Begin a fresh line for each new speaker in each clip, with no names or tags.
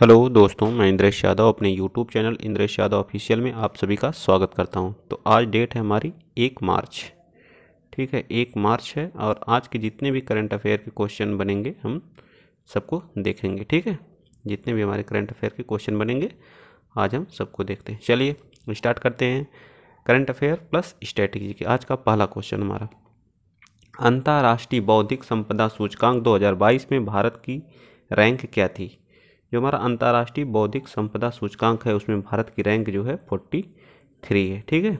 hello दोस्तों मैं इंद्रेश यादव अपने YouTube channel Indresh Yadav official में आप सभी का स्वागत करता हूं तो आज डेट है हमारी एक मार्च ठीक है एक मार्च है और आज के जितने भी करंट अफेयर के क्वेश्चन बनेंगे हम सबको देखेंगे ठीक है जितने भी हमारे करंट अफेयर के क्वेश्चन बनेंगे आज हम सबको देखते हैं चलिए स्टार्ट करते हैं करंट अफेयर प्लस स्ट्रेटजी के आज का पहला क्वेश्चन हमारा अंतर्राष्ट्रीय बौद्धिक संपदा सूचकांक 2022 में भारत की रैंक क्या थी जो हमारा अंतर्राष्ट्रीय बौद्धिक संपदा सूचकांक है उसमें भारत की रैंक जो है फोर्टी थ्री है ठीक है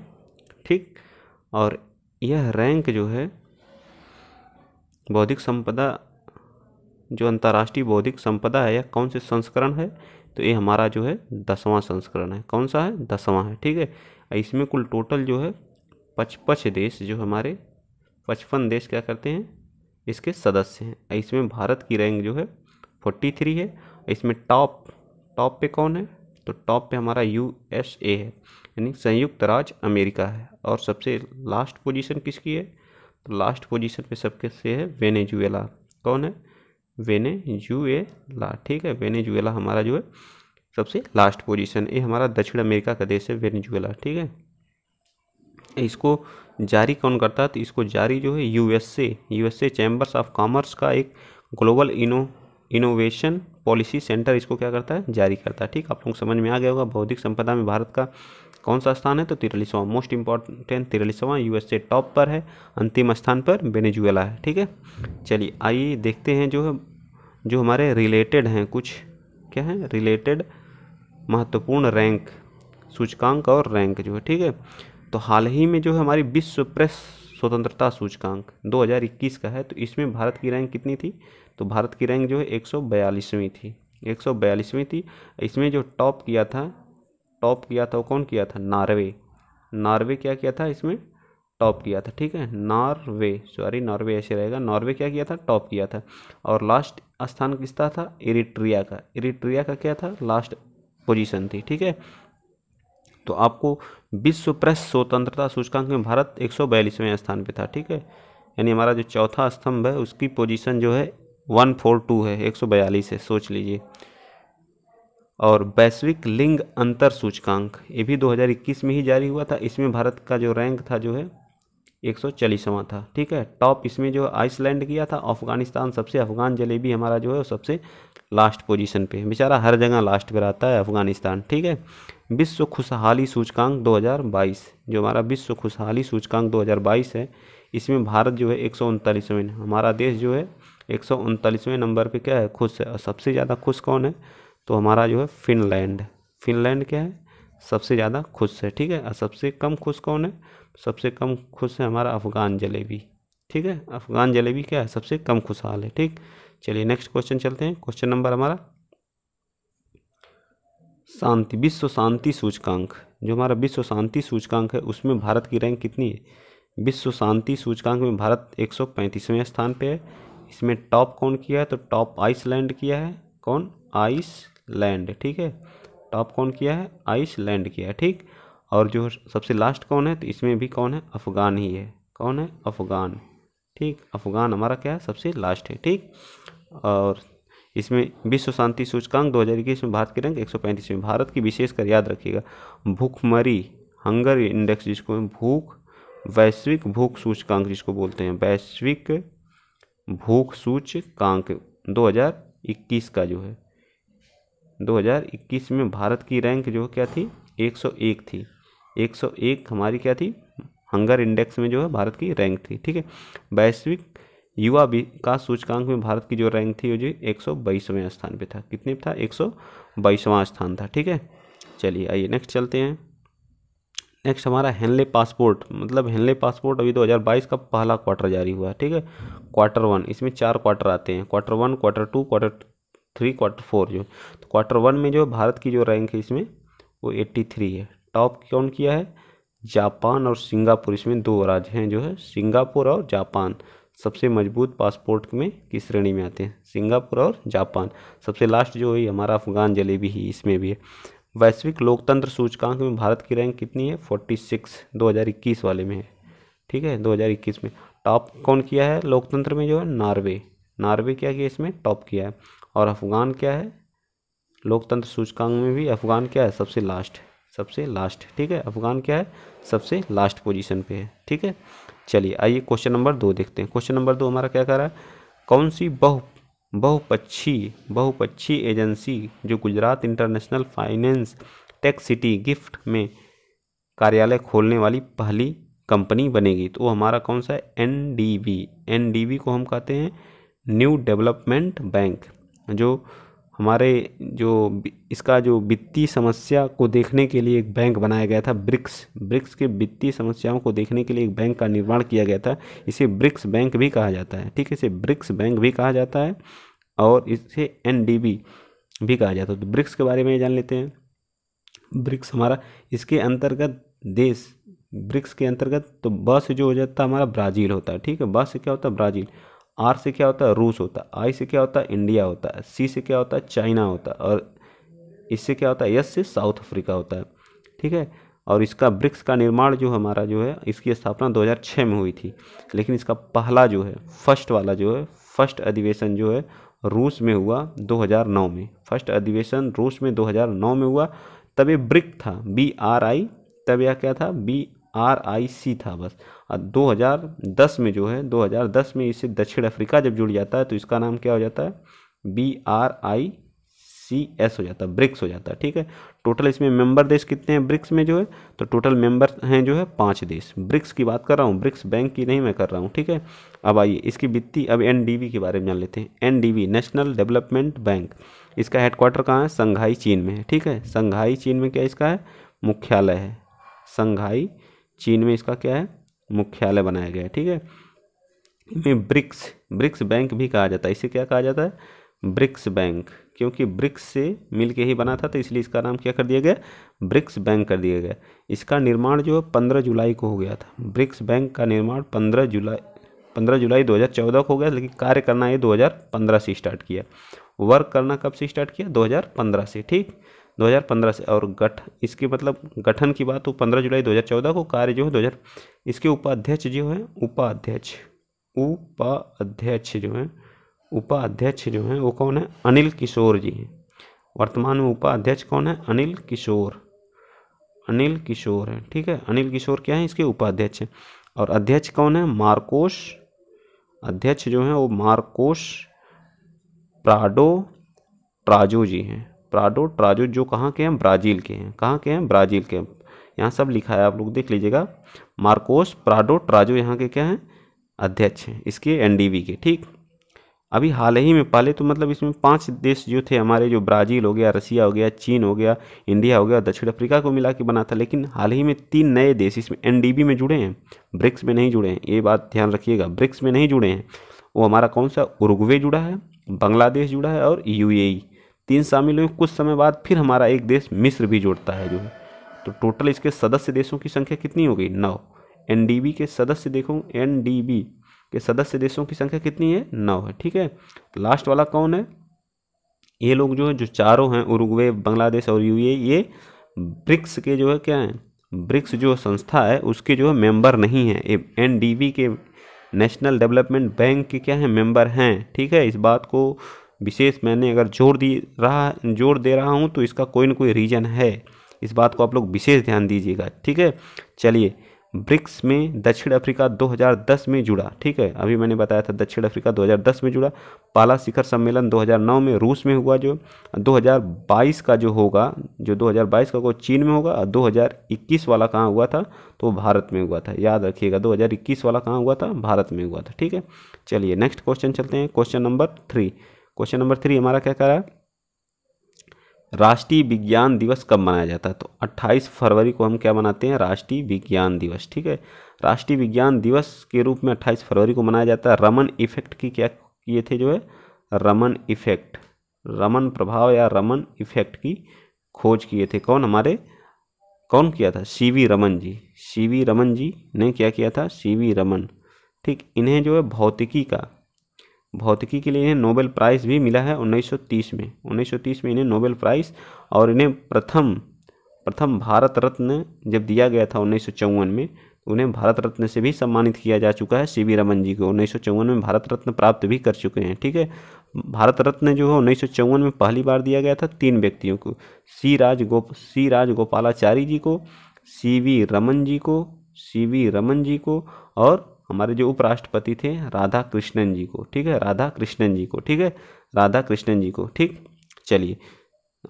ठीक और यह रैंक जो है बौद्धिक संपदा जो अंतर्राष्ट्रीय बौद्धिक संपदा है यह कौन से संस्करण है तो ये हमारा जो है दसवां संस्करण है कौन सा है दसवां है ठीक है इसमें कुल टोटल जो है पचपच देश जो हमारे पचपन देश क्या करते हैं इसके सदस्य हैं इसमें भारत की रैंक जो है फोर्टी थ्री है इसमें टॉप टॉप पे कौन है तो टॉप पे हमारा यू एस ए है यानी संयुक्त राज्य अमेरिका है और सबसे लास्ट पोजीशन किसकी है तो लास्ट पोजीशन पे सबके से है वेनेजुएला कौन है वेनेजुएला ठीक है वेनेजुएला हमारा जो है सबसे लास्ट पोजीशन ये हमारा दक्षिण अमेरिका का देश है वेनेजुएला ठीक है इसको जारी कौन करता है तो इसको जारी जो है USA USA chambers of commerce का एक global inno innovation policy centre इसको क्या करता है जारी करता है ठीक आप लोग समझ में आ गया होगा बौद्धिक संपदा में भारत का कौन सा स्थान है तो तिरलीसवां मोस्ट इंपॉर्टेंट तिरलीसवां यूएसए टॉप पर है अंतिम स्थान पर वेनेजुएला है ठीक है चलिए आइए देखते हैं जो है जो हमारे रिलेटेड हैं कुछ क्या है रिलेटेड महत्वपूर्ण रैंक सूचकांक और रैंक जो है ठीक है तो हाल ही में जो है हमारी विश्व प्रेस स्वतंत्रता सूचकांक 2021 का है तो इसमें भारत की रैंक कितनी थी तो भारत की रैंक जो है एक थी एक थी इसमें जो टॉप किया था टॉप किया था वो कौन किया था नार्वे नार्वे क्या किया था इसमें टॉप किया था ठीक है नॉर्वे सॉरी नॉर्वे ऐसे रहेगा नॉर्वे क्या किया था टॉप किया था और लास्ट स्थान किसका था इरिट्रिया का इरिट्रिया का क्या था लास्ट पोजीशन थी ठीक है तो आपको विश्व प्रेस स्वतंत्रता सूचकांक में भारत एक स्थान पर था ठीक है यानी हमारा जो चौथा स्तंभ है उसकी पोजिशन जो है वन फोर टू है एक सौ बयालीस है सोच लीजिए और वैश्विक लिंग अंतर सूचकांक ये भी 2021 में ही जारी हुआ था इसमें भारत का जो रैंक था जो है एक सौ चालीसवां था ठीक है टॉप इसमें जो आइसलैंड किया था अफगानिस्तान सबसे अफगान जलेबी हमारा जो है सबसे लास्ट पोजीशन पे बेचारा हर जगह लास्ट पर आता है अफगानिस्तान ठीक है विश्व खुशहाली सूचकांक 2022 जो हमारा विश्व खुशहाली सूचकांक 2022 है इसमें भारत जो है एक हमारा देश जो है एक नंबर पे क्या है खुश है और सबसे ज़्यादा खुश कौन है तो हमारा जो है फिनलैंड फिनलैंड क्या है सबसे ज़्यादा खुश है ठीक है और सबसे कम खुश कौन है सबसे कम खुश है हमारा अफ़गान जलेबी ठीक है अफ़गान जलेबी क्या है सबसे कम खुशहाल है ठीक चलिए नेक्स्ट क्वेश्चन चलते हैं क्वेश्चन नंबर हमारा शांति विश्व शांति सूचकांक जो हमारा विश्व शांति सूचकांक है उसमें भारत की रैंक कितनी है विश्व शांति सूचकांक में भारत एक सौ पैंतीसवें स्थान पे है इसमें टॉप कौन किया है तो टॉप आइसलैंड किया है कौन आइसलैंड ठीक है टॉप कौन किया है आइसलैंड किया है ठीक और जो सबसे लास्ट कौन है तो इसमें भी कौन है अफ़गान ही है कौन है अफ़गान ठीक अफ़गान हमारा क्या है सबसे लास्ट है ठीक और इसमें विश्व शांति सूचकांक 2021 में भारत के रैंक एक में भारत की विशेषकर याद रखिएगा भूखमरी हंगर इंडेक्स जिसको भूख वैश्विक भूख सूचकांक जिसको बोलते हैं वैश्विक भूख सूचकांक 2021 का जो है 2021 में भारत की रैंक जो क्या थी 101 थी 101 हमारी क्या थी हंगर इंडेक्स में जो है भारत की रैंक थी ठीक है वैश्विक युवा विकास सूचकांक में भारत की जो रैंक थी वो जो एक सौ बाईसवें स्थान पे था कितने पे था एक सौ बाईसवां स्थान था ठीक है चलिए आइए नेक्स्ट चलते हैं नेक्स्ट हमारा हेनले पासपोर्ट मतलब हेनले पासपोर्ट अभी 2022 का पहला क्वार्टर जारी हुआ ठीक है क्वार्टर वन इसमें चार क्वार्टर आते हैं quarter one quarter two quarter three quarter four जो तो क्वार्टर वन में जो भारत की जो रैंक है इसमें वो एट्टी थ्री है टॉप कौन किया है जापान और सिंगापुर इसमें दो राज्य हैं जो है सिंगापुर और जापान सबसे मजबूत पासपोर्ट में किस श्रेणी में आते हैं सिंगापुर और जापान सबसे लास्ट जो है हमारा अफगान जलेबी ही इसमें भी है वैश्विक लोकतंत्र सूचकांक में भारत की रैंक कितनी है फोर्टी सिक्स दो हज़ार इक्कीस वाले में है ठीक है दो हज़ार इक्कीस में टॉप कौन किया है लोकतंत्र में जो है नार्वे नार्वे क्या किया इसमें टॉप किया है और अफगान क्या है लोकतंत्र सूचकांक में भी अफगान क्या है सबसे लास्ट सबसे लास्ट ठीक है अफगान क्या है सबसे लास्ट पोजीशन पे है ठीक है चलिए आइए क्वेश्चन नंबर दो देखते हैं क्वेश्चन नंबर दो हमारा क्या कह रहा है कौन सी बहु बहुपक्षी बहुपक्षी एजेंसी जो Gujarat international finance tech city GIFT में कार्यालय खोलने वाली पहली कंपनी बनेगी तो वो हमारा कौन सा है N D B N D B को हम कहते हैं न्यू डेवलपमेंट बैंक जो हमारे जो इसका जो वित्तीय समस्या को देखने के लिए एक बैंक बनाया गया था ब्रिक्स ब्रिक्स के वित्तीय समस्याओं को देखने के लिए एक बैंक का निर्माण किया गया था इसे ब्रिक्स बैंक भी कहा जाता है ठीक है इसे ब्रिक्स बैंक भी कहा जाता है और इसे एन भी कहा जाता है तो ब्रिक्स के बारे में जान लेते हैं ब्रिक्स हमारा इसके अंतर्गत देश ब्रिक्स के अंतर्गत तो बस जो हो जाता है हमारा ब्राज़ील होता है ठीक है बस क्या होता है ब्राज़ील आर से क्या होता है रूस होता है आई से क्या होता है इंडिया होता है सी से क्या होता है चाइना होता है और इससे क्या होता है यस से साउथ अफ्रीका होता है ठीक है और इसका ब्रिक्स का निर्माण जो हमारा जो है इसकी स्थापना 2006 में हुई थी लेकिन इसका पहला जो है फर्स्ट वाला जो है फर्स्ट अधिवेशन जो है रूस में हुआ 2009 में फर्स्ट अधिवेशन रूस में 2009 में हुआ तब ये ब्रिक था बी आर आई तब यह क्या था बी आर आई सी था बस और 2010 में जो है 2010 में इसे दक्षिण अफ्रीका जब जुड़ जाता है तो इसका नाम क्या हो जाता है B R I C S हो जाता है ब्रिक्स हो जाता है ठीक है टोटल इसमें मेंबर देश कितने हैं ब्रिक्स में जो है तो टोटल मेंबर हैं जो है पांच देश ब्रिक्स की बात कर रहा हूँ ब्रिक्स बैंक की नहीं मैं कर रहा हूँ ठीक है अब आइए इसकी वित्तीय अब एन के बारे में जान लेते हैं एन नेशनल डेवलपमेंट बैंक इसका हेडक्वार्टर कहाँ है संघाई चीन में है ठीक है संघाई चीन में क्या इसका है मुख्यालय है संघाई चीन में इसका क्या है मुख्यालय बनाया गया है ठीक है इन्हें ब्रिक्स ब्रिक्स बैंक भी कहा जाता है इसे क्या कहा जाता है ब्रिक्स बैंक क्योंकि ब्रिक्स से मिल के ही बना था तो इसलिए इसका नाम क्या कर दिया गया ब्रिक्स बैंक कर दिया गया इसका निर्माण जो है पंद्रह जुलाई को हो गया था ब्रिक्स बैंक का निर्माण पंद्रह जुलाई पंद्रह जुलाई 2014 को हो गया लेकिन कार्य करना ये 2015 से स्टार्ट किया वर्क करना कब से स्टार्ट किया 2015 से ठीक 2015 से और गठ इसके मतलब गठन की बात तो 15 जुलाई 2014 को कार्य जो है 2000 इसके उपाध्यक्ष जो हैं उपाध्यक्ष उपाध्यक्ष जो हैं उपाध्यक्ष जो हैं वो कौन है अनिल किशोर जी हैं वर्तमान में उपाध्यक्ष कौन है अनिल किशोर अनिल किशोर है ठीक है अनिल किशोर क्या है इसके उपाध्यक्ष हैं और अध्यक्ष कौन है मार्कोस अध्यक्ष जो हैं वो मार्कोस प्राडो ट्राजो जी हैं प्राडो ट्राजो जो कहाँ के हैं ब्राज़ील के हैं कहाँ के हैं ब्राज़ील के यहाँ सब लिखा है आप लोग देख लीजिएगा मार्कोस प्राडो ट्राजो यहाँ के क्या हैं अध्यक्ष हैं इसके एनडीवी के ठीक अभी हाल ही में पहले तो मतलब इसमें पांच देश जो थे हमारे जो ब्राज़ील हो गया रसिया हो गया चीन हो गया इंडिया हो गया दक्षिण अफ्रीका को मिला के बना था लेकिन हाल ही में तीन नए देश इसमें एन में जुड़े हैं ब्रिक्स में नहीं जुड़े हैं ये बात ध्यान रखिएगा ब्रिक्स में नहीं जुड़े हैं वो हमारा कौन सा उर्गवे जुड़ा है बांग्लादेश जुड़ा है और यू तीन शामिल हुए कुछ समय बाद फिर हमारा एक देश मिस्र भी जोड़ता है जो है तो टोटल इसके सदस्य देशों की संख्या कितनी हो गई नौ एन के सदस्य देखो एन के सदस्य देशों की संख्या कितनी है नौ है ठीक है तो लास्ट वाला कौन है ये लोग जो है जो चारों हैं उरुग्वे बांग्लादेश और यू ये ब्रिक्स के जो है क्या है ब्रिक्स जो संस्था है उसके जो है मेंबर नहीं है एन के नेशनल डेवलपमेंट बैंक के क्या है मेंबर हैं ठीक है इस बात को विशेष मैंने अगर जोर दी रहा जोर दे रहा हूँ तो इसका कोई ना कोई रीज़न है इस बात को आप लोग विशेष ध्यान दीजिएगा ठीक है चलिए ब्रिक्स में दक्षिण अफ्रीका 2010 में जुड़ा ठीक है अभी मैंने बताया था दक्षिण अफ्रीका 2010 में जुड़ा पाला शिखर सम्मेलन 2009 में रूस में हुआ जो 2022 का जो होगा जो 2022 का वो चीन में होगा और 2021 वाला कहाँ हुआ था तो भारत में हुआ था याद रखिएगा 2021 वाला कहाँ हुआ था भारत में हुआ था ठीक है चलिए नेक्स्ट क्वेश्चन चलते हैं question number three question number three हमारा क्या कह रहा है राष्ट्रीय विज्ञान दिवस कब मनाया जाता है तो 28 फरवरी को हम क्या मनाते हैं राष्ट्रीय विज्ञान दिवस ठीक है राष्ट्रीय विज्ञान दिवस के रूप में 28 फरवरी को मनाया जाता है रमन इफेक्ट की क्या किए थे जो है रमन इफेक्ट रमन प्रभाव या रमन इफेक्ट की खोज किए थे कौन हमारे कौन किया था वी रमन जी वी रमन जी ने क्या किया था वी रमन ठीक इन्हें जो है भौतिकी का भौतिकी के लिए इन्हें नोबेल प्राइज़ भी मिला है 1930 में 1930 में इन्हें नोबेल प्राइज़ और इन्हें प्रथम प्रथम भारत रत्न जब दिया गया था उन्नीस में तो उन्हें भारत रत्न से भी सम्मानित किया जा चुका है सी वी रमन जी को उन्नीस में भारत रत्न प्राप्त भी कर चुके हैं ठीक है भारत रत्न जो है उन्नीस में पहली बार दिया गया था तीन व्यक्तियों को सी राज गोप सी राज गोपालाचारी जी को सी वी रमन जी को सी वी रमन जी को और हमारे जो उपराष्ट्रपति थे राधा कृष्णन जी को ठीक है राधा कृष्णन जी को ठीक है राधा कृष्णन जी को ठीक चलिए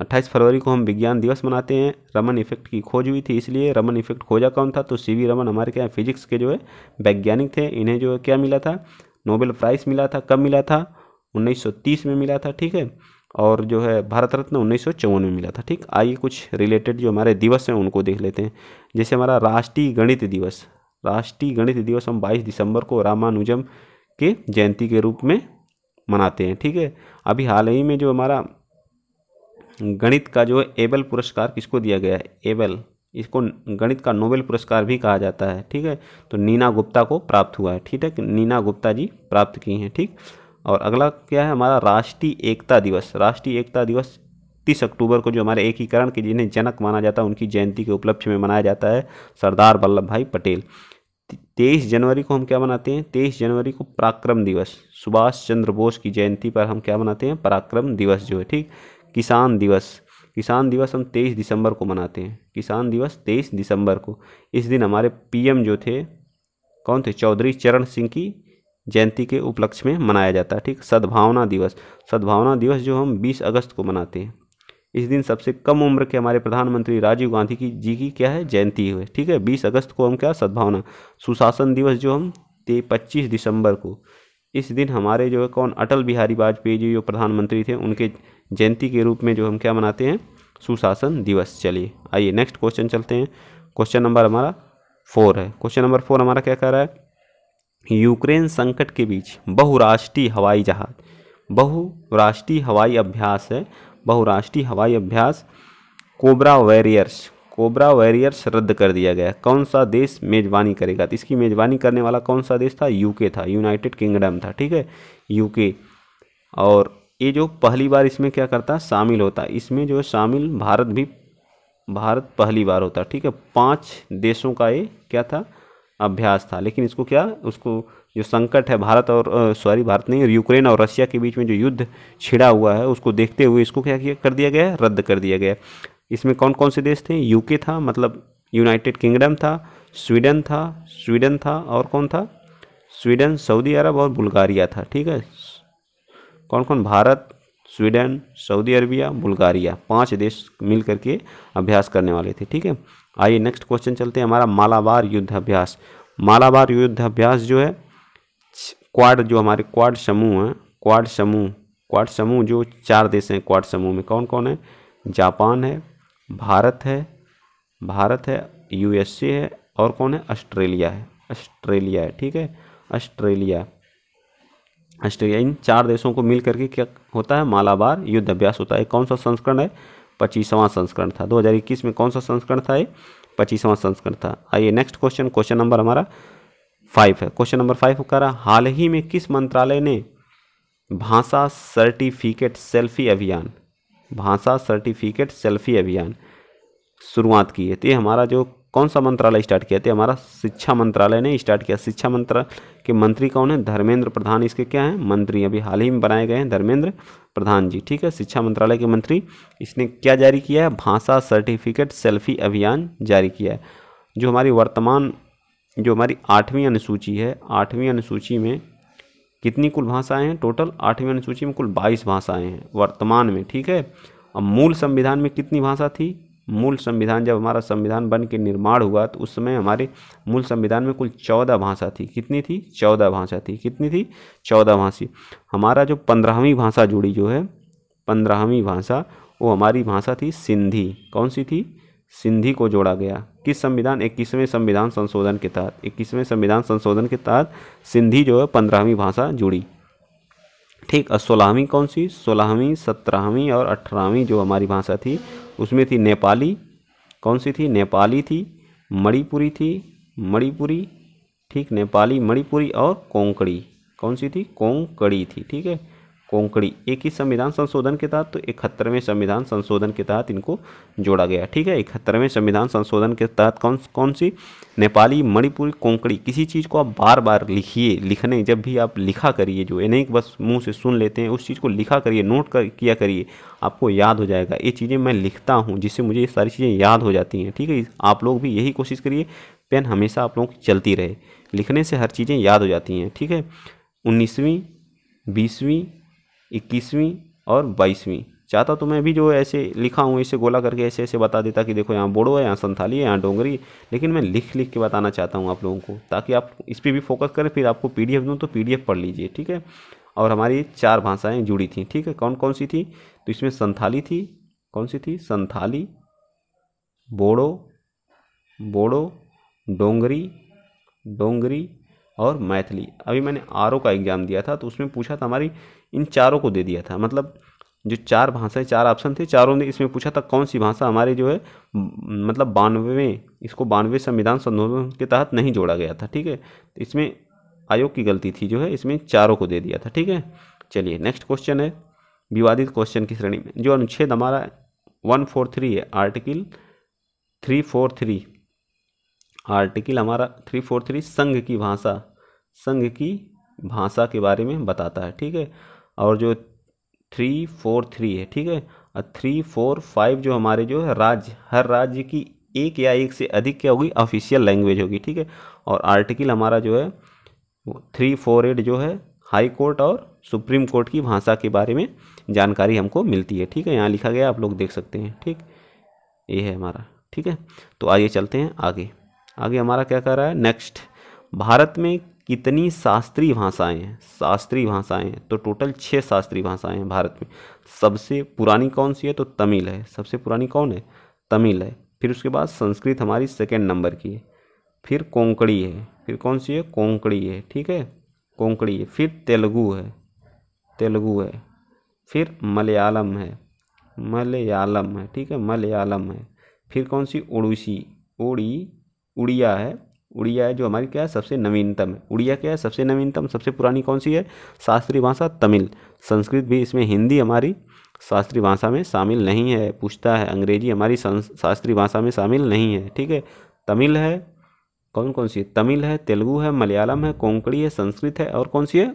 28 फरवरी को हम विज्ञान दिवस मनाते हैं रमन इफेक्ट की खोज हुई थी इसलिए रमन इफेक्ट खोजा कौन था तो सी वी रमन हमारे क्या फिजिक्स के जो है वैज्ञानिक थे इन्हें जो है क्या मिला था नोबेल प्राइज़ मिला था कब मिला था 1930 में मिला था ठीक है और जो है भारत रत्न उन्नीस में मिला था ठीक आइए कुछ रिलेटेड जो हमारे दिवस हैं उनको देख लेते हैं जैसे हमारा राष्ट्रीय गणित दिवस राष्ट्रीय गणित दिवस हम 22 दिसंबर को रामानुजम के जयंती के रूप में मनाते हैं ठीक है अभी हाल ही में जो हमारा गणित का जो है एबल पुरस्कार किसको दिया गया है एबल इसको गणित का नोबेल पुरस्कार भी कहा जाता है ठीक है तो नीना गुप्ता को प्राप्त हुआ है ठीक है नीना गुप्ता जी प्राप्त की हैं ठीक और अगला क्या है हमारा राष्ट्रीय एकता दिवस राष्ट्रीय एकता दिवस तीस अक्टूबर को जो हमारे एकीकरण के जिन्हें जनक माना जाता है उनकी जयंती के उपलक्ष्य में मनाया जाता है सरदार वल्लभ भाई पटेल तेईस जनवरी को हम क्या मनाते हैं तेईस जनवरी को पराक्रम दिवस सुभाष चंद्र बोस की जयंती पर हम क्या मनाते हैं पराक्रम दिवस जो है ठीक किसान दिवस किसान दिवस हम तेईस दिसंबर को मनाते हैं किसान दिवस तेईस दिसंबर को इस दिन हमारे पीएम जो थे कौन थे चौधरी चरण सिंह की जयंती के उपलक्ष्य में मनाया जाता है ठीक सद्भावना दिवस सद्भावना दिवस जो हम 20 अगस्त को मनाते हैं इस दिन सबसे कम उम्र के हमारे प्रधानमंत्री राजीव गांधी की जी की क्या है जयंती है ठीक है बीस अगस्त को हम क्या सद्भावना सुशासन दिवस जो हम ते पच्चीस दिसंबर को इस दिन हमारे जो है कौन अटल बिहारी वाजपेयी जी जो प्रधानमंत्री थे उनके जयंती के रूप में जो हम क्या मनाते हैं सुशासन दिवस चलिए आइए नेक्स्ट क्वेश्चन चलते हैं क्वेश्चन नंबर हमारा फोर है क्वेश्चन नंबर फोर हमारा क्या कह रहा है यूक्रेन संकट के बीच बहुराष्ट्रीय हवाई जहाज़ बहुराष्ट्रीय हवाई अभ्यास है बहुराष्ट्रीय हवाई अभ्यास कोबरा वॉरियर्स कोबरा वॉरियर्स रद्द कर दिया गया कौन सा देश मेज़बानी करेगा तो इसकी मेज़बानी करने वाला कौन सा देश था यूके था यूनाइटेड किंगडम था ठीक है यूके और ये जो पहली बार इसमें क्या करता शामिल होता इसमें जो शामिल भारत भी भारत पहली बार होता ठीक है पाँच देशों का ये क्या था अभ्यास था लेकिन इसको क्या उसको जो संकट है भारत और सॉरी भारत नहीं और यूक्रेन और रशिया के बीच में जो युद्ध छिड़ा हुआ है उसको देखते हुए इसको क्या किया कर दिया गया रद्द कर दिया गया इसमें कौन कौन से देश थे यूके था मतलब यूनाइटेड किंगडम था स्वीडन था स्वीडन था और कौन था स्वीडन सऊदी अरब और बुल्गारिया था ठीक है कौन कौन Bharat Sweden Saudi Arabia Bulgaria पांच देश मिल करके अभ्यास करने वाले थे ठीक है आइए नेक्स्ट क्वेश्चन चलते हैं हमारा मालाबार युद्धाभ्यास मालाबार युद्धाभ्यास जो है क्वाड जो हमारे क्वाड समूह हैं क्वाड समूह क्वाड समूह जो चार देश हैं क्वाड समूह में कौन कौन है जापान है भारत है भारत है यूएसए है और कौन है ऑस्ट्रेलिया है ऑस्ट्रेलिया है ठीक है ऑस्ट्रेलिया ऑस्ट्रेलिया इन चार देशों को मिल करके क्या होता है मालाबार युद्ध अभ्यास होता है कौन सा संस्करण है पच्चीसवां संस्करण था 2021 में कौन सा संस्करण था ये पच्चीसवां संस्करण था आइए नेक्स्ट क्वेश्चन क्वेश्चन नंबर हमारा फाइव है क्वेश्चन नंबर फाइव कह रहा हाल ही में किस मंत्रालय ने भाषा सर्टिफिकेट सेल्फी अभियान भाषा सर्टिफिकेट सेल्फी अभियान शुरुआत की है तो ये हमारा जो कौन सा मंत्रालय स्टार्ट किया था हमारा शिक्षा मंत्रालय ने स्टार्ट किया शिक्षा मंत्रालय के मंत्री कौन है धर्मेंद्र प्रधान इसके क्या हैं मंत्री अभी हाल ही में बनाए गए हैं धर्मेंद्र प्रधान जी ठीक है शिक्षा मंत्रालय के मंत्री इसने क्या जारी किया है भाषा सर्टिफिकेट सेल्फी अभियान जारी किया है जो हमारी वर्तमान जो हमारी आठवीं अनुसूची है आठवीं अनुसूची में कितनी कुल भाषाएँ हैं टोटल आठवीं अनुसूची में कुल बाईस भाषाएँ हैं वर्तमान में ठीक है अब मूल संविधान में कितनी भाषा थी मूल संविधान जब हमारा संविधान बन के निर्माण हुआ तो उस समय हमारे मूल संविधान में कुल चौदह भाषा थी कितनी थी चौदह भाषा थी कितनी थी चौदह भाषी हमारा जो पंद्रहवीं भाषा जुड़ी जो है पंद्रहवीं भाषा वो हमारी भाषा थी सिंधी कौन सी थी सिंधी को जोड़ा गया किस संविधान इक्कीसवें संविधान संशोधन के तहत इक्कीसवें संविधान संशोधन के तहत सिंधी जो है पंद्रहवीं भाषा जुड़ी ठीक और सोलहवीं कौन सी सोलहवीं सत्रहवीं और अठारहवीं जो हमारी भाषा थी उसमें थी नेपाली कौन सी थी नेपाली थी मणिपुरी थी मणिपुरी ठीक नेपाली मणिपुरी और कोंकड़ी कौन सी थी कोंकड़ी थी ठीक है कोंकड़ी एक ही संविधान संशोधन के तहत तो इकहत्तरवें संविधान संशोधन के तहत इनको जोड़ा गया ठीक है इकहत्तरवें संविधान संशोधन के तहत कौन कौन सी नेपाली मणिपुरी कोंकड़ी किसी चीज़ को आप बार बार लिखिए लिखने जब भी आप लिखा करिए जो यानी बस मुँह से सुन लेते हैं उस चीज़ को लिखा करिए नोट कर किया करिए आपको याद हो जाएगा ये चीज़ें मैं लिखता हूँ जिससे मुझे ये सारी चीज़ें याद हो जाती हैं ठीक है आप लोग भी यही कोशिश करिए पेन हमेशा आप लोगों की चलती रहे लिखने से हर चीज़ें याद हो जाती हैं ठीक है उन्नीसवीं बीसवीं इक्कीसवीं और बाईसवीं चाहता तो मैं भी जो ऐसे लिखा हूँ इसे गोला करके ऐसे ऐसे बता देता कि देखो यहाँ बोडो है यहाँ संथाली है यहाँ डोंगरी लेकिन मैं लिख लिख के बताना चाहता हूँ आप लोगों को ताकि आप इस पर भी फोकस करें फिर आपको पी डी दूँ तो पी पढ़ लीजिए ठीक है और हमारी चार भाषाएँ जुड़ी थी ठीक है कौन कौन सी थी तो इसमें संथाली थी कौन सी थी संथाली बोडो बोडो डोंगरी डोंगरी और मैथिली अभी मैंने आर का एग्ज़ाम दिया था तो उसमें पूछा था हमारी इन चारों को दे दिया था मतलब जो चार भाषाएं चार ऑप्शन थे चारों ने इसमें पूछा था कौन सी भाषा हमारे जो है मतलब बानवे इसको बानवे संविधान संशोधन के तहत नहीं जोड़ा गया था ठीक है तो इसमें आयोग की गलती थी जो है इसमें चारों को दे दिया था ठीक है चलिए नेक्स्ट क्वेश्चन है विवादित क्वेश्चन की श्रेणी में जो अनुच्छेद हमारा वन फोर थ्री है article three four three article हमारा थ्री फोर थ्री संघ की भाषा संघ की भाषा के बारे में बताता है ठीक है और जो थ्री फोर थ्री है ठीक है और थ्री फोर फाइव जो हमारे जो है राज्य हर राज्य की एक या एक से अधिक क्या होगी ऑफिशियल लैंग्वेज होगी ठीक है और आर्टिकल हमारा जो है थ्री फोर एट जो है हाई कोर्ट और सुप्रीम कोर्ट की भाषा के बारे में जानकारी हमको मिलती है ठीक है यहाँ लिखा गया आप लोग देख सकते हैं ठीक ये है हमारा ठीक है तो आइए चलते हैं आगे आगे हमारा क्या कह रहा है नेक्स्ट भारत में कितनी शास्त्रीय भाषाएं हैं शास्त्रीय भाषाएं हैं तो टोटल छः शास्त्रीय भाषाएं हैं भारत में सबसे पुरानी कौन सी है तो तमिल है सबसे पुरानी कौन है तमिल है फिर उसके बाद संस्कृत हमारी सेकेंड नंबर की है फिर कोंकड़ी है फिर कौन सी है कोंकड़ी है ठीक है कोंकड़ी है फिर तेलुगु है तेलुगु है फिर मलयालम है मलयालम है ठीक है मलयालम है फिर कौन सी उड़ीसी ओड़ी उड़िया है उड़िया है जो हमारी क्या है सबसे नवीनतम है उड़िया क्या है सबसे नवीनतम सबसे पुरानी कौन सी है शास्त्रीय भाषा तमिल संस्कृत भी इसमें हिंदी हमारी शास्त्रीय भाषा में शामिल नहीं है पूछता है अंग्रेजी हमारी शास्त्रीय भाषा में शामिल नहीं है ठीक है तमिल है कौन कौन सी है तमिल है तेलुगु है मलयालम है कोंकणी है संस्कृत है और कौन सी है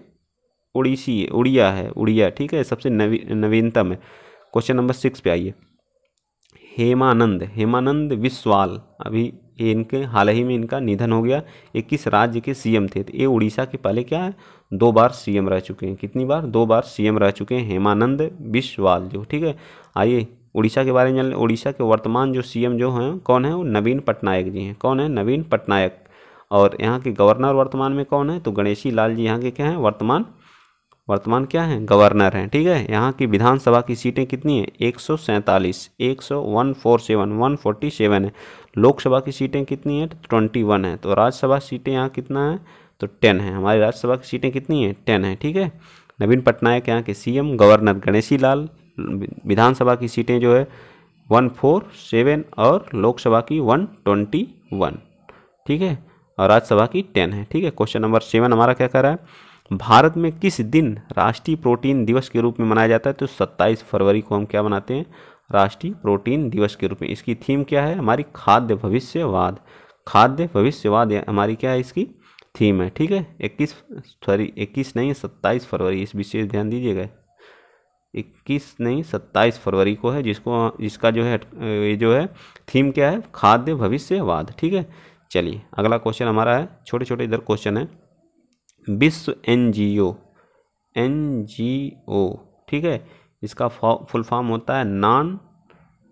उड़ीसी है उड़िया है उड़िया ठीक है सबसे नवी नवीनतम है क्वेश्चन नंबर सिक्स पे आइए हेमानंद हेमानंद विश्वाल अभी ये इनके हाल ही में इनका निधन हो गया ये किस राज्य के सीएम थे तो ये उड़ीसा के पहले क्या है दो बार सीएम रह चुके हैं कितनी बार दो बार सीएम रह चुके हैं हेमानंद बिश्वाल जो ठीक है आइए उड़ीसा के बारे में जान लें उड़ीसा के वर्तमान जो सीएम जो हैं कौन है वो नवीन पटनायक जी हैं कौन है नवीन पटनायक और यहाँ के गवर्नर वर्तमान में कौन है तो गणेशी लाल जी यहाँ के क्या हैं वर्तमान वर्तमान क्या हैं गवर्नर हैं ठीक है यहाँ की विधानसभा की सीटें कितनी हैं एक सौ सैंतालीस एक सौ one four seven one forty seven है लोकसभा की सीटें कितनी हैं ट्वेंटी वन है तो राज्यसभा सीटें यहाँ कितना है तो टेन है हमारी राज्यसभा की सीटें कितनी हैं टेन है ठीक है नवीन पटनायक यहाँ के सी गवर्नर गणेशी लाल विधानसभा की सीटें जो है वन फोर सेवन और लोकसभा की वन ट्वेंटी वन ठीक है और राज्यसभा की टेन है ठीक है क्वेश्चन नंबर सेवन हमारा क्या कर रहा है भारत में किस दिन राष्ट्रीय प्रोटीन दिवस के रूप में मनाया जाता है तो 27 फरवरी को हम क्या मनाते हैं राष्ट्रीय प्रोटीन दिवस के रूप में इसकी थीम क्या है हमारी खाद्य भविष्यवाद खाद्य भविष्यवाद हमारी क्या है इसकी थीम है ठीक है इक्कीस सॉरी इक्कीस नहीं सत्ताईस फरवरी इस विशेष ध्यान दीजिएगा इक्कीस नहीं सत्ताईस फरवरी को है जिसको जिसका जो है ये जो है थीम क्या है खाद्य भविष्यवाद ठीक है चलिए अगला क्वेश्चन हमारा है छोटे छोटे इधर क्वेश्चन है विश्व N G O N G ओ ठीक है इसका फुल फॉर्म होता है नॉन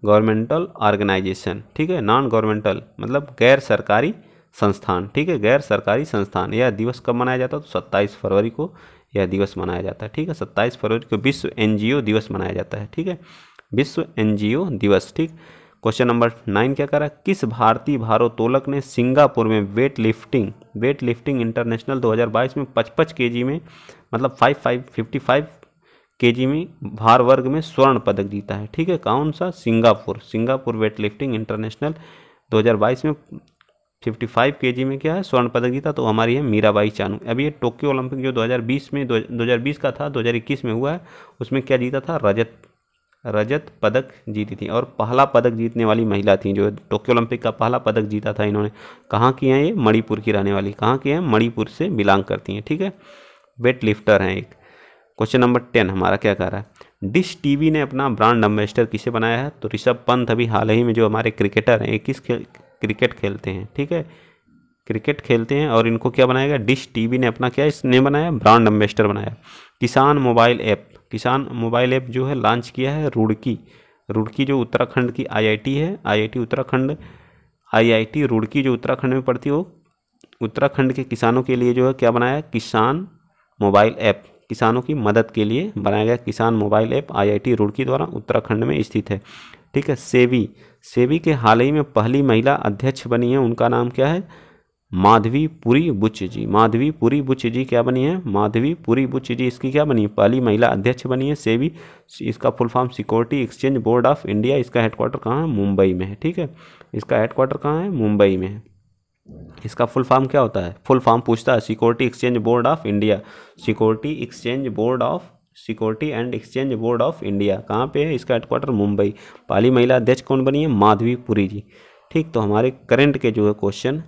गवर्नमेंटल ऑर्गेनाइजेशन ठीक है नॉन गवर्नमेंटल मतलब गैर सरकारी संस्थान ठीक है गैर सरकारी संस्थान यह दिवस कब मनाया जाता है तो सत्ताईस फरवरी को यह दिवस मनाया जाता है ठीक है सत्ताईस फरवरी को विश्व एनजीओ दिवस मनाया जाता है ठीक है विश्व एनजीओ दिवस ठीक क्वेश्चन नंबर नाइन क्या करा किस भारतीय भारोत्तोलक ने सिंगापुर में weight lifting weight lifting international 2022 में 55 केजी में मतलब 5 फाइव 55 केजी में भार वर्ग में स्वर्ण पदक जीता है ठीक है कौन सा Singapore Singapore weight lifting international 2022 में 55 केजी में क्या है स्वर्ण पदक जीता तो हमारी है मीराबाई चानू अब ये टोक्यो ओलंपिक जो 2020 में 2020 का था 2021 में हुआ है उसमें क्या जीता था रजत रजत पदक जीती थी और पहला पदक जीतने वाली महिला थी जो टोक्यो ओलंपिक का पहला पदक जीता था इन्होंने कहाँ की हैं ये मणिपुर की रहने वाली कहाँ की हैं मणिपुर से बिलोंग करती हैं ठीक है वेट लिफ्टर हैं एक क्वेश्चन नंबर टेन हमारा क्या कह रहा है डिश टीवी ने अपना ब्रांड एम्बेसडर किसे बनाया है तो ऋषभ पंत अभी हाल ही में जो हमारे क्रिकेटर हैं किस खेल क्रिकेट खेलते हैं ठीक है क्रिकेट खेलते हैं और इनको क्या बनाया गया डिश टीवी ने अपना क्या इसने बनाया ब्रांड एम्बेसडर बनाया Kisan mobile app Kisan mobile app जो है लॉन्च किया है रुड़की रुड़की जो उत्तराखंड की आईआईटी है आईआईटी उत्तराखंड आईआईटी रुड़की जो उत्तराखंड में पड़ती हो उत्तराखंड के किसानों के लिए जो है क्या बनाया किसान मोबाइल ऐप किसानों की मदद के लिए बनाया गया किसान मोबाइल ऐप आईआईटी रुड़की द्वारा उत्तराखंड में स्थित है ठीक है सेवी सेवी के हाल ही में पहली महिला अध्यक्ष बनी है उनका नाम क्या है माधवी पुरी बुच्च जी माधवी पुरी बुच्च जी क्या बनी है माधवी पुरी बुच्च जी इसकी क्या बनी है पहली महिला अध्यक्ष बनी है सेवी इसका full form security exchange board of India इसका हेडक्वार्टर कहाँ है मुंबई में है ठीक है इसका हेडक्वार्टर कहाँ है मुंबई में है इसका फुल फॉर्म क्या होता है फुल फॉर्म पूछता है security exchange board of India security exchange board of security and exchange board of India कहाँ पे है इसका हेडक्वार्टर मुंबई पहली महिला अध्यक्ष कौन बनी है माधवी पुरी जी ठीक तो हमारे करंट के जो है क्वेश्चन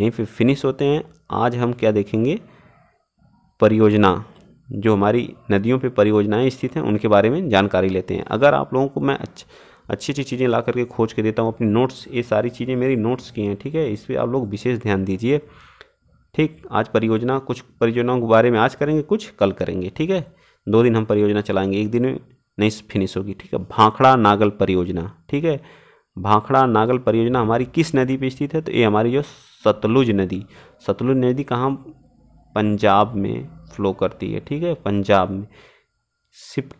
यहीं पे फिनिश होते हैं आज हम क्या देखेंगे परियोजना जो हमारी नदियों पे परियोजनाएं स्थित हैं उनके बारे में जानकारी लेते हैं अगर आप लोगों को मैं अच्छी अच्छी अच्छी चीज़ें ला करके खोज के देता हूँ अपनी नोट्स ये सारी चीज़ें मेरी नोट्स की हैं ठीक है इस पर आप लोग विशेष ध्यान दीजिए ठीक आज परियोजना कुछ परियोजनाओं के बारे में आज करेंगे कुछ कल करेंगे ठीक है दो दिन हम परियोजना चलाएंगे एक दिन में नहीं फिनिश होगी ठीक है भाखड़ा नागल परियोजना ठीक है भाखड़ा नागल परियोजना हमारी किस नदी पर स्थित है तो ये हमारी जो सतलुज नदी सतलुज नदी कहाँ पंजाब में फ्लो करती है ठीक है पंजाब में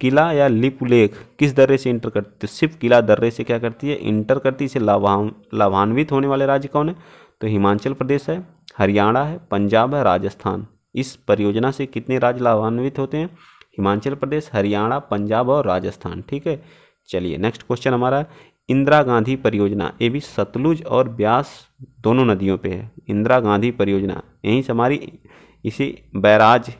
किला या लिप लेख किस दर्रे से इंटर करती है तो किला दर्रे से क्या करती है इंटर करती है इसे लाभान लाभान्वित होने वाले राज्य कौन है तो हिमाचल प्रदेश है हरियाणा है पंजाब है राजस्थान इस परियोजना से कितने राज्य लाभान्वित होते हैं हिमाचल प्रदेश हरियाणा पंजाब और राजस्थान ठीक है चलिए नेक्स्ट क्वेश्चन हमारा इंदिरा गांधी परियोजना ये भी सतलुज और ब्यास दोनों नदियों पे है इंदिरा गांधी परियोजना यहीं से हमारी इसी बैराज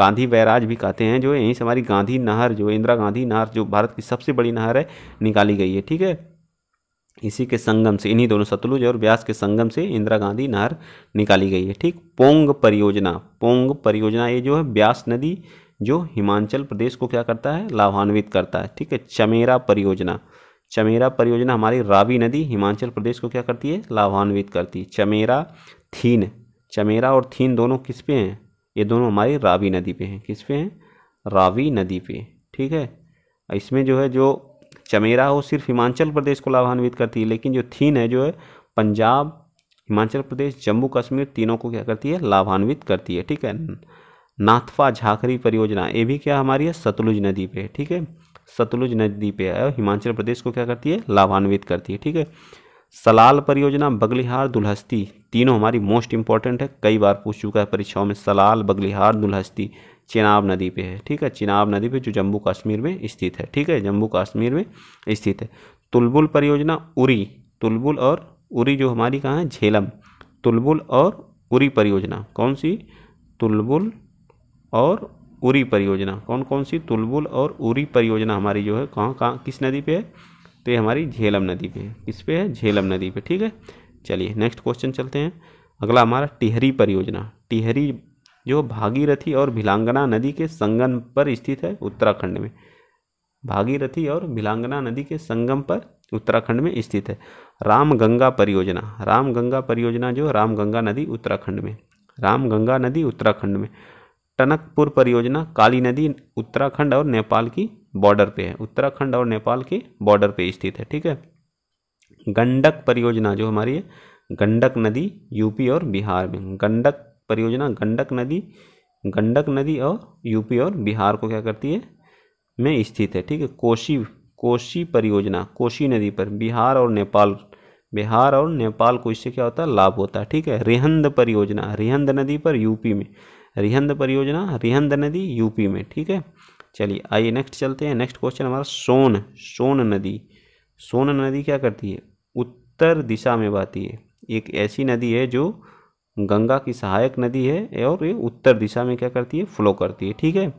गांधी बैराज भी कहते हैं जो यहीं से हमारी गांधी नहर जो इंदिरा गांधी नहर जो भारत की सबसे बड़ी नहर है निकाली गई है ठीक है इसी के संगम से इन्हीं दोनों सतलुज और ब्यास के संगम से इंदिरा गांधी नहर निकाली गई है ठीक पोंग परियोजना पोंग परियोजना ये जो है ब्यास नदी जो हिमाचल प्रदेश को क्या करता है लाभान्वित करता है ठीक है चमेरा परियोजना चमेरा परियोजना हमारी रावी नदी हिमाचल प्रदेश को क्या करती है लाभान्वित करती है चमेरा थीन चमेरा और थीन दोनों किस पे हैं ये दोनों हमारी रावी नदी पे हैं किस पे हैं रावी नदी पे ठीक है इसमें जो है जो चमेरा हो सिर्फ हिमाचल प्रदेश को लाभान्वित करती है लेकिन जो थीन है जो है पंजाब हिमाचल प्रदेश जम्मू कश्मीर तीनों को क्या करती है लाभान्वित करती है ठीक है नाथफा झाखरी परियोजना ये भी क्या हमारी है सतलुज नदी पे ठीक है सतलुज नदी पे है हिमाचल प्रदेश को क्या करती है लाभान्वित करती है ठीक है सलाल परियोजना बगलिहार दुलहस्ती तीनों हमारी मोस्ट इंपॉर्टेंट है कई बार पूछ चुका है परीक्षाओं में सलाल बगलिहार दुलहस्ती चिनाब नदी पे है ठीक है चिनाब नदी पे जो जम्मू कश्मीर में स्थित है ठीक है जम्मू कश्मीर में स्थित है तुलबुल परियोजना उरी तुलबुल और उरी जो हमारी कहाँ है झेलम तुलबुल और उरी परियोजना कौन सी तुलबुल और उरी परियोजना कौन कौन सी तुलबुल और उरी परियोजना हमारी जो है कहाँ कहाँ किस नदी पे है तो ये हमारी झेलम नदी पे है किस पे है झेलम नदी पे ठीक है चलिए नेक्स्ट क्वेश्चन चलते हैं अगला हमारा टिहरी परियोजना टिहरी जो भागीरथी और भिलांगना नदी के संगम पर स्थित है उत्तराखंड में भागीरथी और भिलांगना नदी के संगम पर उत्तराखंड में स्थित है राम गंगा परियोजना राम गंगा परियोजना जो राम गंगा नदी उत्तराखंड में राम गंगा नदी उत्तराखंड में टनकपुर परियोजना काली नदी उत्तराखंड और नेपाल की बॉर्डर पे है उत्तराखंड और नेपाल के बॉर्डर पे स्थित है ठीक है गंडक परियोजना जो हमारी है गंडक नदी यूपी और बिहार में गंडक परियोजना गंडक नदी गंडक नदी और यूपी और बिहार को क्या करती है में स्थित है ठीक है कोशी कोशी परियोजना कोशी नदी पर बिहार और नेपाल बिहार और नेपाल को इससे क्या होता है लाभ होता है ठीक है रिहंद परियोजना रिहंद नदी पर यूपी में रिहंद परियोजना रिहंद नदी यूपी में ठीक है चलिए आइए नेक्स्ट चलते हैं नेक्स्ट क्वेश्चन हमारा सोन सोन नदी सोन नदी क्या करती है उत्तर दिशा में बहती है एक ऐसी नदी है जो गंगा की सहायक नदी है और ये उत्तर दिशा में क्या करती है फ्लो करती है ठीक है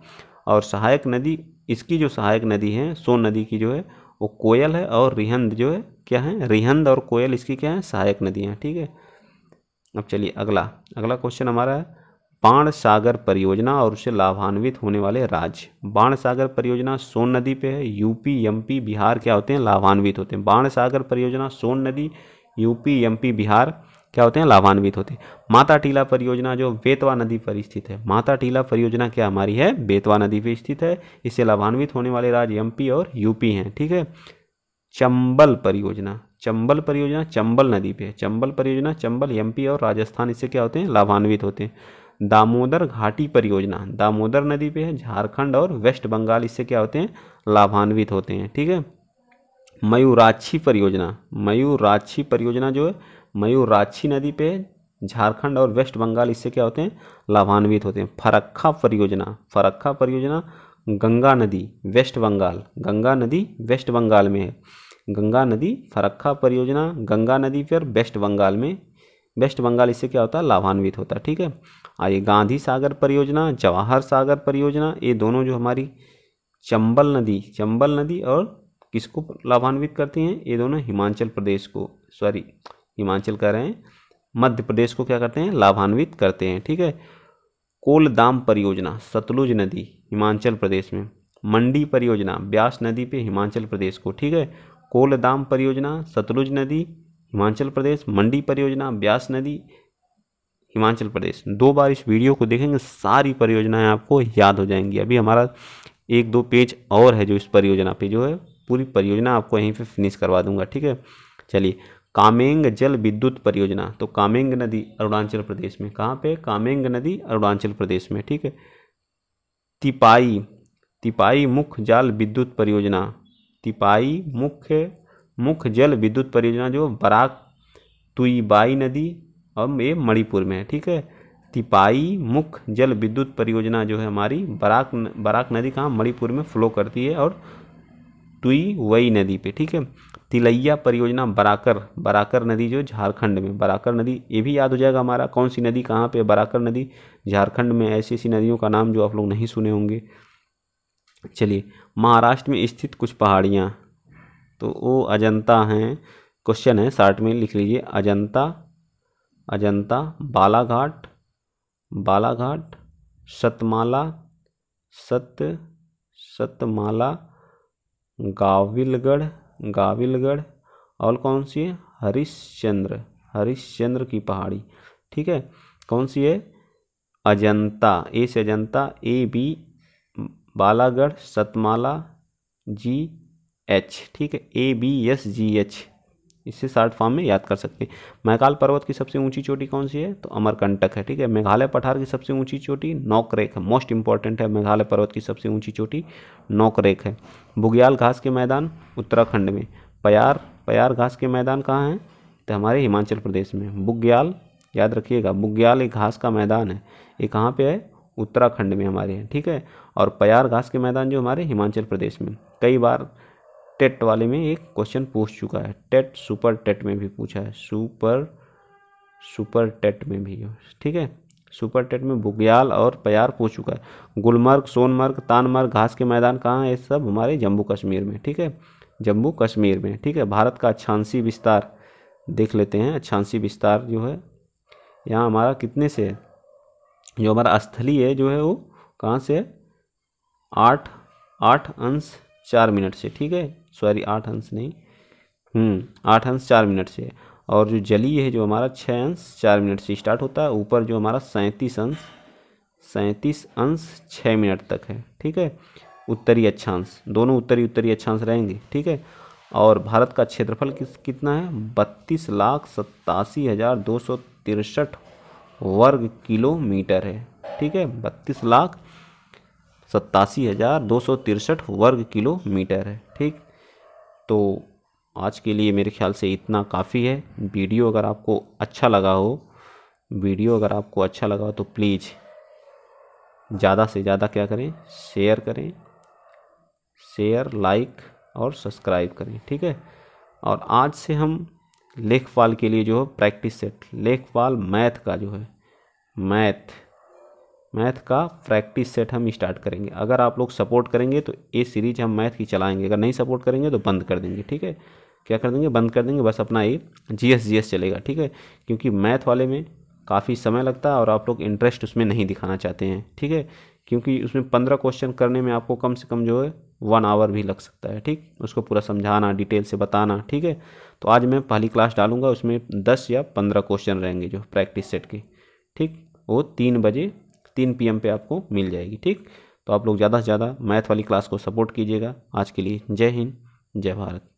और सहायक नदी इसकी जो सहायक नदी है सोन नदी की जो है वो कोयल है और रिहंद जो है क्या है रिहंद और कोयल इसकी क्या है सहायक नदियाँ ठीक है अब चलिए अगला अगला क्वेश्चन हमारा है बाण सागर परियोजना और उससे लाभान्वित होने वाले राज्य बाण सागर परियोजना सोन नदी पे है यूपी एमपी बिहार क्या होते हैं लाभान्वित होते हैं बाण सागर परियोजना सोन नदी यूपी एमपी बिहार क्या होते हैं लाभान्वित होते हैं माता टीला परियोजना जो बेतवा नदी पर स्थित है माता टीला परियोजना क्या हमारी है बेतवा नदी पर स्थित है इससे लाभान्वित होने वाले राज्य एम और यूपी हैं ठीक है चंबल परियोजना चंबल परियोजना चंबल नदी पे है चंबल परियोजना चंबल एमपी और राजस्थान इससे क्या होते हैं लाभान्वित होते हैं दामोदर घाटी परियोजना दामोदर नदी पे है झारखंड और वेस्ट बंगाल इससे क्या होते हैं लाभान्वित होते हैं ठीक है मयूराक्षी परियोजना मयूराक्षी परियोजना जो है मयूराक्षी नदी पे झारखंड और वेस्ट बंगाल इससे क्या होते हैं लाभान्वित होते हैं फरक्खा परियोजना फरक्खा परियोजना गंगा नदी वेस्ट बंगाल गंगा नदी वेस्ट बंगाल में है गंगा नदी फरक्खा परियोजना गंगा नदी पर वेस्ट बंगाल में वेस्ट बंगाल इससे क्या होता है लाभान्वित होता है ठीक है आइए गांधी सागर परियोजना जवाहर सागर परियोजना ये दोनों जो हमारी चंबल नदी चंबल नदी और किसको लाभान्वित करती हैं ये दोनों हिमाचल प्रदेश को सॉरी हिमाचल कह रहे हैं मध्य प्रदेश को क्या करते हैं लाभान्वित करते हैं ठीक है कोल दाम परियोजना सतलुज नदी हिमाचल प्रदेश में मंडी परियोजना ब्यास नदी पे हिमाचल प्रदेश को ठीक है कोल दाम परियोजना सतलुज नदी हिमाचल प्रदेश मंडी परियोजना ब्यास नदी हिमाचल प्रदेश दो बार इस वीडियो को देखेंगे सारी परियोजनाएं आपको याद हो जाएंगी अभी हमारा एक दो पेज और है जो इस परियोजना पे जो है पूरी परियोजना आपको यहीं पे फिनिश करवा दूंगा ठीक है चलिए कामेंग जल विद्युत परियोजना तो कामेंग नदी अरुणाचल प्रदेश में कहाँ पे कामेंग नदी अरुणाचल प्रदेश में ठीक है तिपाई तिपाई मुख्य जाल विद्युत परियोजना तिपाई मुख्य मुख्य जल विद्युत परियोजना जो बराक तुईबाई नदी और ये मणिपुर में है ठीक है तिपाई मुख्य जल विद्युत परियोजना जो है हमारी बराक बराक नदी कहाँ मणिपुर में फ्लो करती है और तुई वई नदी पे ठीक है तिलैया परियोजना बराकर बराकर नदी जो झारखंड में बराकर नदी ये भी याद हो जाएगा हमारा कौन सी नदी कहाँ पे बराकर नदी झारखंड में ऐसी ऐसी नदियों का नाम जो आप लोग नहीं सुने होंगे चलिए महाराष्ट्र में स्थित कुछ पहाड़ियाँ तो वो अजंता हैं क्वेश्चन है शार्ट में लिख लीजिए अजंता अजंता बालाघाट बालाघाट सतमाला सत्य सतमाला गाविलगढ़ गाविलगढ़ और कौन सी है हरिश्चंद्र हरिश्चंद्र की पहाड़ी ठीक है कौन सी है अजंता ए से Ajanta A B Balagarh Satmala G H ठीक है A B S G H इससे शार्ट फॉर्म में याद कर सकते हैं मैकाल पर्वत की सबसे ऊंची चोटी कौन सी है तो अमरकंटक है ठीक है मेघालय पठार की सबसे ऊंची चोटी नौकरेक है मोस्ट इंपॉर्टेंट है मेघालय पर्वत की सबसे ऊंची चोटी नौकरेक है बुग्याल घास के मैदान उत्तराखंड में पयार पयार घास के मैदान कहाँ हैं तो हमारे हिमाचल प्रदेश में बुग्याल याद रखिएगा बुग्याल एक घास का मैदान है ये कहाँ पर है उत्तराखंड में हमारे हैं ठीक है और पयार घास के मैदान जो हमारे हिमाचल प्रदेश में कई बार टेट वाले में एक क्वेश्चन पूछ चुका है टेट सुपर टेट में भी पूछा है सुपर सुपर टेट में भी ठीक है सुपर टेट में बुग्याल और प्यार पूछ चुका है गुलमर्ग सोनमर्ग तानमर्ग घास के मैदान कहाँ है ये सब हमारे जम्मू कश्मीर में ठीक है जम्मू कश्मीर में ठीक है भारत का अच्छांसी विस्तार देख लेते हैं अच्छांसी विस्तार जो है यहाँ हमारा कितने से जो हमारा स्थली है जो है वो कहाँ से आठ आठ अंश चार मिनट से ठीक है सॉरी आठ अंश नहीं हम्म, आठ अंश चार मिनट से और जो जली है जो हमारा छः अंश चार मिनट से स्टार्ट होता है ऊपर जो हमारा सैंतीस अंश सैंतीस अंश छः मिनट तक है ठीक है उत्तरी अक्षांश दोनों उत्तरी उत्तरी अक्षांश रहेंगे ठीक है और भारत का क्षेत्रफल किस कितना है बत्तीस लाख सत्तासी हज़ार दो सौ तिरसठ वर्ग किलोमीटर है ठीक है बत्तीस लाख सत्तासी हज़ार दो सौ तिरसठ वर्ग किलोमीटर है ठीक तो आज के लिए मेरे ख्याल से इतना काफ़ी है वीडियो अगर आपको अच्छा लगा हो वीडियो अगर आपको अच्छा लगा हो तो प्लीज़ ज़्यादा से ज़्यादा क्या करें शेयर करें शेयर लाइक और सब्सक्राइब करें ठीक है और आज से हम लेखपाल के लिए जो है प्रैक्टिस सेट लेखपाल मैथ का जो है मैथ मैथ का प्रैक्टिस सेट हम स्टार्ट करेंगे अगर आप लोग सपोर्ट करेंगे तो ये सीरीज हम मैथ की चलाएंगे अगर नहीं सपोर्ट करेंगे तो बंद कर देंगे ठीक है क्या कर देंगे बंद कर देंगे बस अपना ये जी एस चलेगा ठीक है क्योंकि मैथ वाले में काफ़ी समय लगता है और आप लोग इंटरेस्ट उसमें नहीं दिखाना चाहते हैं ठीक है क्योंकि उसमें पंद्रह क्वेश्चन करने में आपको कम से कम जो है वन आवर भी लग सकता है ठीक उसको पूरा समझाना डिटेल से बताना ठीक है तो आज मैं पहली क्लास डालूंगा उसमें दस या पंद्रह क्वेश्चन रहेंगे जो प्रैक्टिस सेट के ठीक वो तीन बजे तीन पी पे आपको मिल जाएगी ठीक तो आप लोग ज़्यादा से ज़्यादा मैथ वाली क्लास को सपोर्ट कीजिएगा आज के लिए जय हिंद जय भारत